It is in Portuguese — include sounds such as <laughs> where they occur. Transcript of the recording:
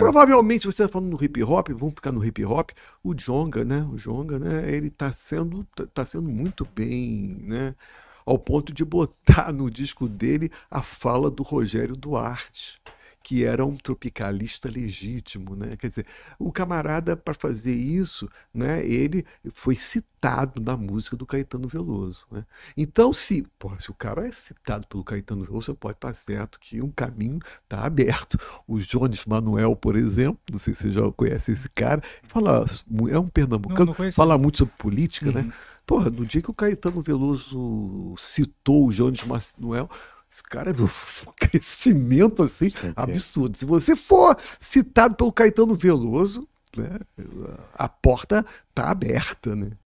Provavelmente, você está falando no hip hop, vamos ficar no hip hop, o Jonga, né? O Jonga, né? Ele está sendo, tá, tá sendo muito bem, né? Ao ponto de botar no disco dele a fala do Rogério Duarte que era um tropicalista legítimo, né? Quer dizer, o camarada para fazer isso, né? Ele foi citado na música do Caetano Veloso, né? Então, se, pô, se o cara é citado pelo Caetano Veloso, pode estar tá certo que um caminho está aberto. O Jones Manuel, por exemplo, não sei se você já conhece esse cara, fala, é um pernambucano, não, não fala muito sobre política, né? uhum. né? Porra, no dia que o Caetano Veloso citou o Jones Manuel, esse cara é meu um <laughs> crescimento assim absurdo. Se você for citado pelo Caetano Veloso, né, a porta tá aberta, né?